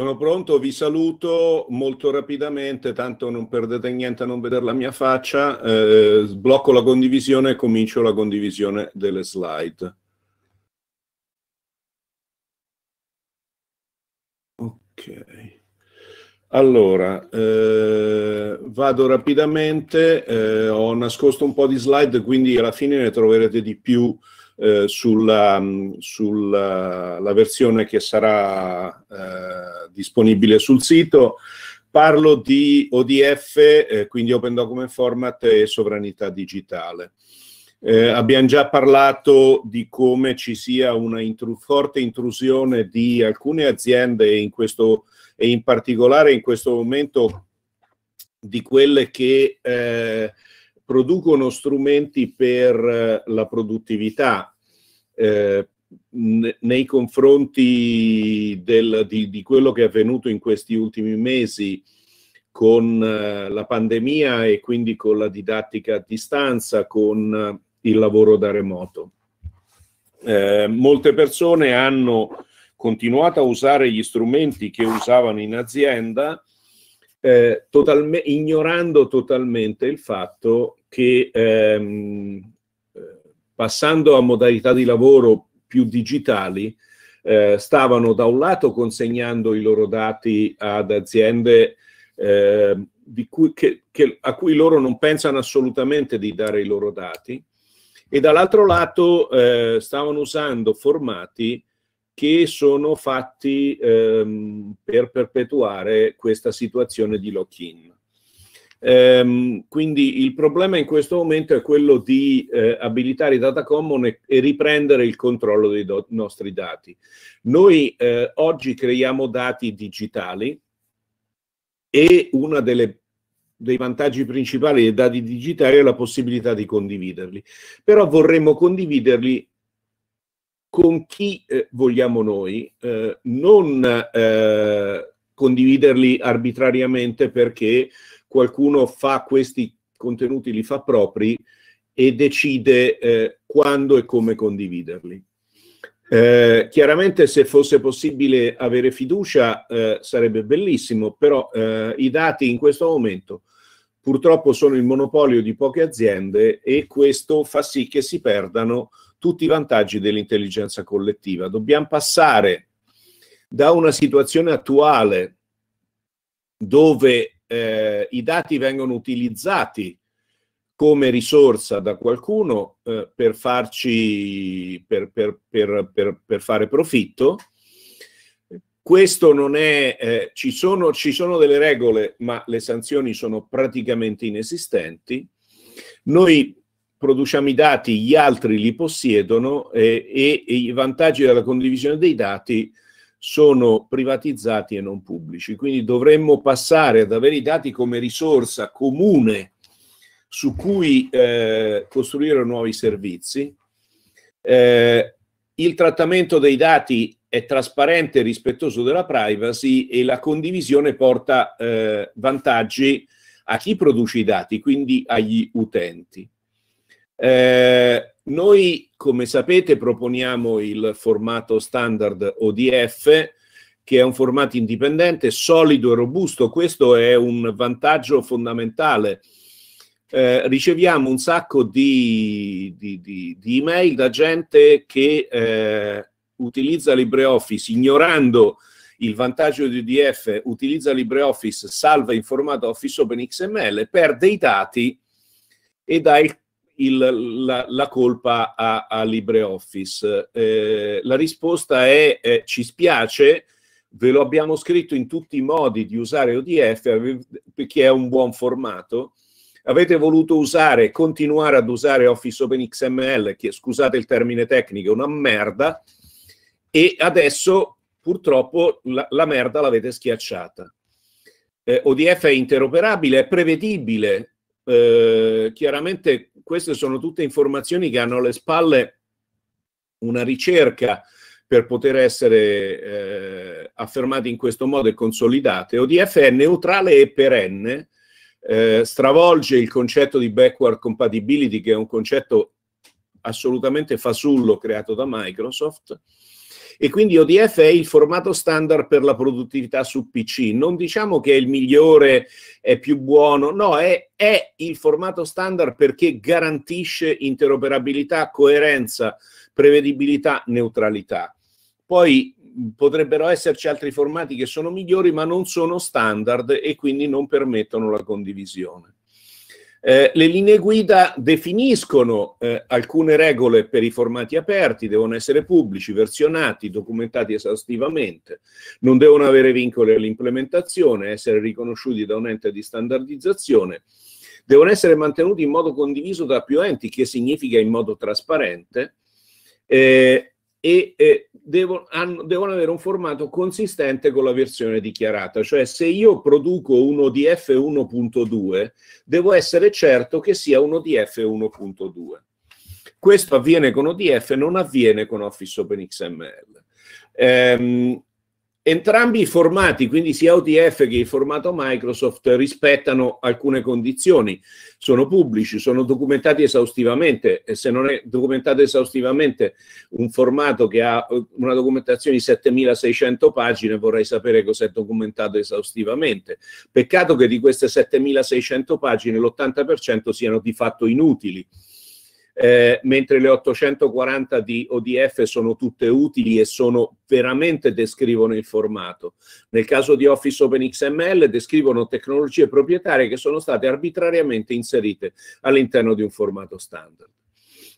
Sono pronto, vi saluto molto rapidamente, tanto non perdete niente a non vedere la mia faccia. Eh, sblocco la condivisione e comincio la condivisione delle slide. Ok. Allora, eh, vado rapidamente, eh, ho nascosto un po' di slide, quindi alla fine ne troverete di più eh, sulla, mm, sulla versione che sarà eh, disponibile sul sito. Parlo di ODF, eh, quindi Open Document Format e sovranità digitale. Eh, abbiamo già parlato di come ci sia una intru forte intrusione di alcune aziende in questo, e in particolare in questo momento di quelle che eh, producono strumenti per eh, la produttività, eh, nei confronti del, di, di, quello che è avvenuto in questi ultimi mesi con eh, la pandemia e quindi con la didattica a distanza, con eh, il lavoro da remoto. Eh, molte persone hanno continuato a usare gli strumenti che usavano in azienda, eh, totalme, ignorando totalmente il fatto che ehm, eh, passando a modalità di lavoro più digitali eh, stavano da un lato consegnando i loro dati ad aziende eh, cui, che, che, a cui loro non pensano assolutamente di dare i loro dati e dall'altro lato eh, stavano usando formati che sono fatti ehm, per perpetuare questa situazione di lock-in. Ehm, quindi il problema in questo momento è quello di eh, abilitare i data common e, e riprendere il controllo dei do- nostri dati. Noi eh, oggi creiamo dati digitali e uno dei vantaggi principali dei dati digitali è la possibilità di condividerli, però vorremmo condividerli con chi eh, vogliamo noi, eh, non eh, condividerli arbitrariamente perché qualcuno fa questi contenuti, li fa propri e decide eh, quando e come condividerli. Eh, chiaramente se fosse possibile avere fiducia eh, sarebbe bellissimo, però eh, i dati in questo momento purtroppo sono il monopolio di poche aziende e questo fa sì che si perdano tutti i vantaggi dell'intelligenza collettiva. Dobbiamo passare da una situazione attuale dove eh, i dati vengono utilizzati come risorsa da qualcuno eh, per, farci, per, per, per, fare profitto. Questo non è, eh, ci, sono, ci sono delle regole, ma le sanzioni sono praticamente inesistenti. Noi produciamo i dati, gli altri li possiedono e, eh, e, e i vantaggi della condivisione dei dati eh, sono privatizzati e non pubblici. Quindi dovremmo passare ad avere i dati come risorsa comune su cui eh, costruire nuovi servizi. Eh, il trattamento dei dati è trasparente e rispettoso della privacy e la condivisione porta eh, vantaggi a chi produce i dati, quindi agli utenti. Eh, noi, come sapete, proponiamo il formato standard ODF, che è un formato indipendente, solido e robusto. Questo è un vantaggio fondamentale. Eh, riceviamo un sacco di, di, di, di, email da gente che eh, utilizza LibreOffice ignorando il vantaggio di UDF, utilizza LibreOffice, salva in formato Office Open XML, perde i dati e dà il il, la, la, colpa a, a LibreOffice? Eh, la risposta è eh, ci spiace, ve lo abbiamo scritto in tutti i modi di usare ODF perché è un buon formato. Avete voluto usare, continuare ad usare Office Open XML, che scusate il termine tecnico, è una merda, e adesso purtroppo la, la merda l'avete schiacciata. Eh, ODF è interoperabile, è prevedibile, eh, chiaramente queste sono tutte informazioni che hanno alle spalle una ricerca per poter essere eh, affermate in questo modo e consolidate. ODF è neutrale e perenne, eh, stravolge il concetto di backward compatibility, che è un concetto assolutamente fasullo creato da Microsoft, e quindi ODF è il formato standard per la produttività su PC. Non diciamo che è il migliore, è più buono, no, è, è il formato standard perché garantisce interoperabilità, coerenza, prevedibilità, neutralità. Poi potrebbero esserci altri formati che sono migliori ma non sono standard e quindi non permettono la condivisione. Eh, le linee guida definiscono eh, alcune regole per i formati aperti, devono essere pubblici, versionati, documentati esaustivamente, non devono avere vincoli all'implementazione, essere riconosciuti da un ente di standardizzazione, devono essere mantenuti in modo condiviso da più enti, che significa in modo trasparente, eh, e eh, devo, hanno, devono avere un formato consistente con la versione dichiarata, cioè se io produco un ODF 1.2 devo essere certo che sia un ODF 1.2. Questo avviene con ODF, non avviene con Office OpenXML. Ehm, Entrambi i formati, quindi sia OTF che il formato Microsoft, rispettano alcune condizioni. Sono pubblici, sono documentati esaustivamente e se non è documentato esaustivamente un formato che ha eh, una documentazione di 7600 pagine, vorrei sapere cos'è documentato esaustivamente. Peccato che di queste 7600 pagine l'80% siano di fatto inutili eh, mentre le 840 di ODF sono tutte utili e sono veramente descrivono il formato. Nel caso di Office OpenXML descrivono tecnologie proprietarie che sono state arbitrariamente inserite all'interno di un formato standard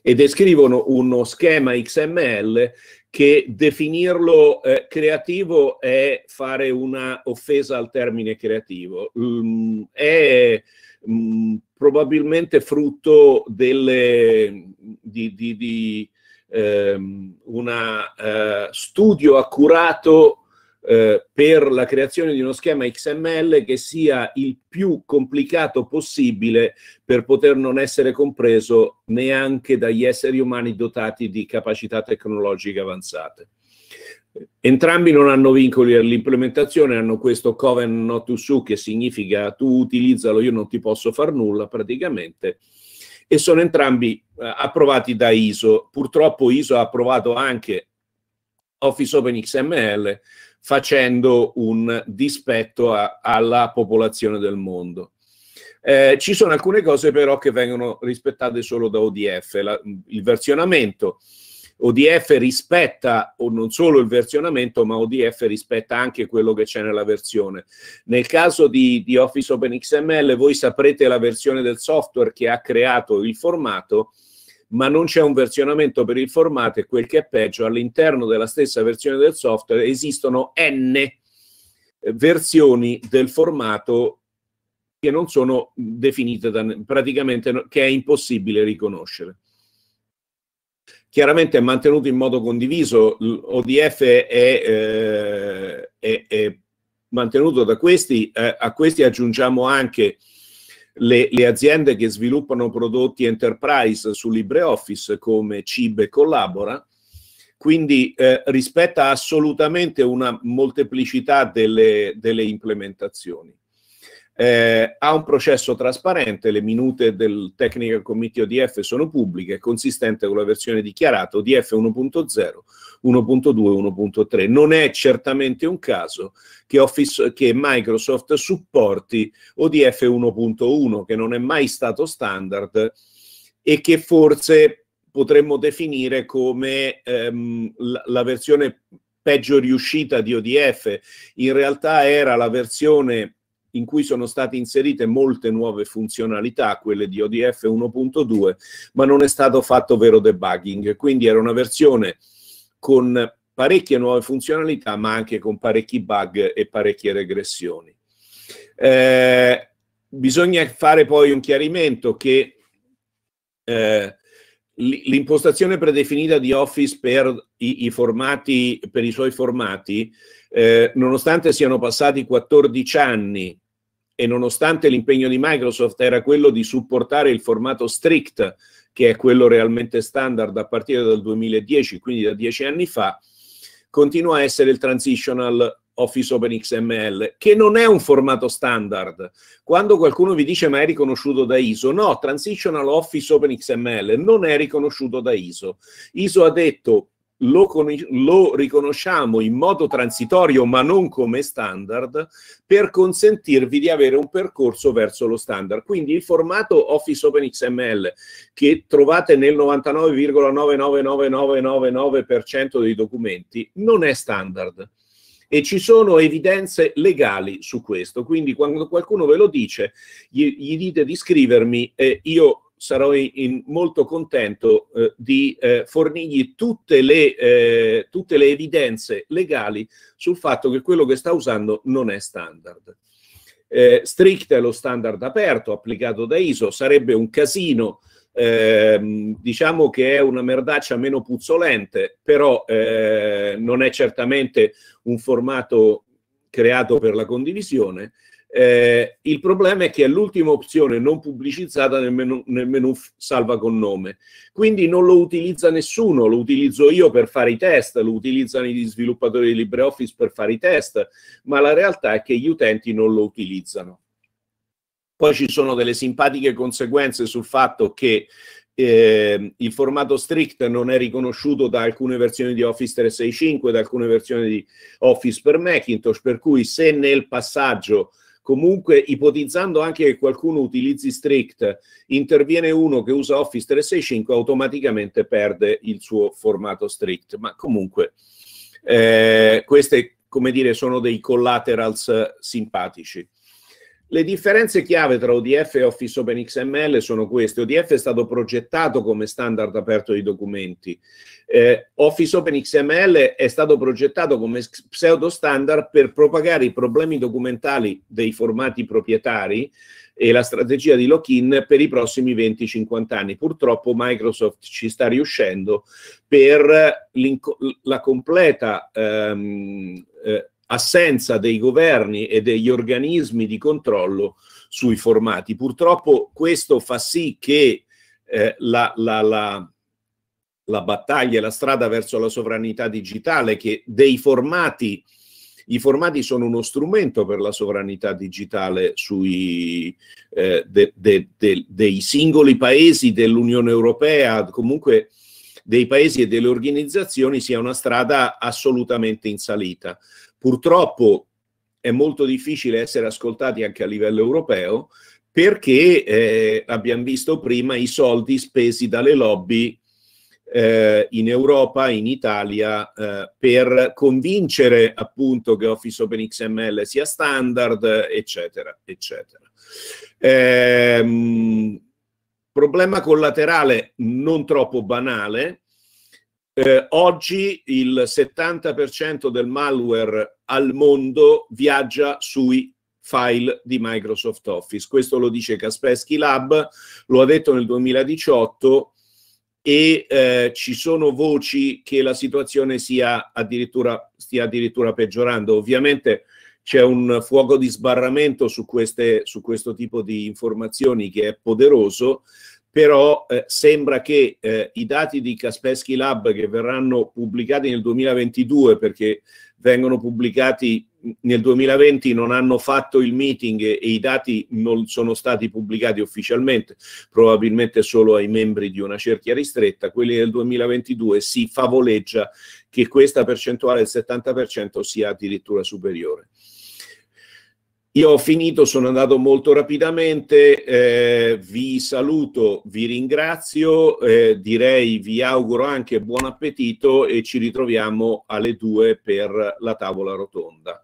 e descrivono uno schema XML che definirlo eh, creativo è fare una offesa al termine creativo. Um, è, mh, mm, probabilmente frutto delle, di, di, di ehm, un eh, studio accurato eh, per la creazione di uno schema XML che sia il più complicato possibile per poter non essere compreso neanche dagli esseri umani dotati di capacità tecnologiche avanzate. Entrambi non hanno vincoli all'implementazione, hanno questo coven not to sue che significa tu utilizzalo, io non ti posso far nulla praticamente, e sono entrambi eh, approvati da ISO. Purtroppo ISO ha approvato anche Office Open XML facendo un dispetto a, alla popolazione del mondo. Eh, ci sono alcune cose però che vengono rispettate solo da ODF, la, il versionamento, ODF rispetta o non solo il versionamento, ma ODF rispetta anche quello che c'è nella versione. Nel caso di, di Office XML, voi saprete la versione del software che ha creato il formato, ma non c'è un versionamento per il formato e quel che è peggio, all'interno della stessa versione del software esistono n eh, versioni del formato che non sono definite da, praticamente che è impossibile riconoscere chiaramente è mantenuto in modo condiviso, l'ODF è, eh, è, è mantenuto da questi, eh, a questi aggiungiamo anche le, le, aziende che sviluppano prodotti enterprise su LibreOffice come CIB e Collabora, quindi eh, rispetta assolutamente una molteplicità delle, delle implementazioni eh, ha un processo trasparente, le minute del Technical Committee ODF sono pubbliche, consistente con la versione dichiarata ODF 1.0, 1.2, 1.3. Non è certamente un caso che, Office, che Microsoft supporti ODF 1.1, che non è mai stato standard e che forse potremmo definire come ehm, la, la versione peggio riuscita di ODF. In realtà era la versione in cui sono state inserite molte nuove funzionalità, quelle di ODF 1.2, ma non è stato fatto vero debugging. Quindi era una versione con parecchie nuove funzionalità, ma anche con parecchi bug e parecchie regressioni. Eh, bisogna fare poi un chiarimento che eh, l'impostazione predefinita di Office per i, i, formati, per i suoi formati, eh, nonostante siano passati 14 anni e nonostante l'impegno di Microsoft era quello di supportare il formato strict, che è quello realmente standard a partire dal 2010, quindi da 10 anni fa, continua a essere il transitional Office Open XML, che non è un formato standard. Quando qualcuno vi dice ma è riconosciuto da ISO, no, Transitional Office Open XML non è riconosciuto da ISO. ISO ha detto lo, lo, riconosciamo in modo transitorio ma non come standard per consentirvi di avere un percorso verso lo standard. Quindi il formato Office Open XML che trovate nel 99,99999% dei documenti non è standard e ci sono evidenze legali su questo. Quindi quando qualcuno ve lo dice, gli, gli dite di scrivermi e io sarò in, molto contento eh, di eh, fornirgli tutte le, eh, tutte le evidenze legali sul fatto che quello che sta usando non è standard. Eh, strict è lo standard aperto applicato da ISO, sarebbe un casino eh, diciamo che è una merdaccia meno puzzolente, però eh, non è certamente un formato creato per la condivisione. Eh, il problema è che è l'ultima opzione non pubblicizzata nel menu, nel menu salva con nome, quindi non lo utilizza nessuno, lo utilizzo io per fare i test, lo utilizzano gli sviluppatori di LibreOffice per fare i test, ma la realtà è che gli utenti non lo utilizzano. Poi ci sono delle simpatiche conseguenze sul fatto che eh, il formato strict non è riconosciuto da alcune versioni di Office 365, da alcune versioni di Office per Macintosh, per cui se nel passaggio comunque ipotizzando anche che qualcuno utilizzi strict, interviene uno che usa Office 365, automaticamente perde il suo formato strict. Ma comunque eh, queste, come dire, sono dei collaterals simpatici. Le differenze chiave tra ODF e Office Open XML sono queste. ODF è stato progettato come standard aperto di documenti. Eh, Office XML è stato progettato come pseudo standard per propagare i problemi documentali dei formati proprietari e la strategia di lock-in per i prossimi 20-50 anni. Purtroppo Microsoft ci sta riuscendo per la completa ehm, eh, assenza dei governi e degli organismi di controllo sui formati. Purtroppo questo fa sì che eh, la, la, la, la, battaglia, la strada verso la sovranità digitale, che dei formati, i formati sono uno strumento per la sovranità digitale sui, eh, de, de, de, dei singoli paesi dell'Unione Europea, comunque dei paesi e delle organizzazioni sia una strada assolutamente in salita. Purtroppo è molto difficile essere ascoltati anche a livello europeo perché eh, abbiamo visto prima i soldi spesi dalle lobby eh, in Europa, in Italia, eh, per convincere appunto che Office Open XML sia standard, eccetera, eccetera. Ehm, problema collaterale non troppo banale, eh, oggi il 70% del malware al mondo viaggia sui file di Microsoft Office. Questo lo dice Kaspersky Lab, lo ha detto nel 2018 e eh, ci sono voci che la situazione sia addirittura, stia addirittura peggiorando. Ovviamente c'è un fuoco di sbarramento su, queste, su questo tipo di informazioni che è poderoso, però eh, sembra che eh, i dati di Kaspersky Lab che verranno pubblicati nel 2022 perché vengono pubblicati nel 2020 non hanno fatto il meeting e, e i dati non sono stati pubblicati ufficialmente, probabilmente solo ai membri di una cerchia ristretta, quelli del 2022 si favoleggia che questa percentuale del 70% sia addirittura superiore. Io ho finito, sono andato molto rapidamente, eh, vi saluto, vi ringrazio, eh, direi vi auguro anche buon appetito e ci ritroviamo alle due per la tavola rotonda.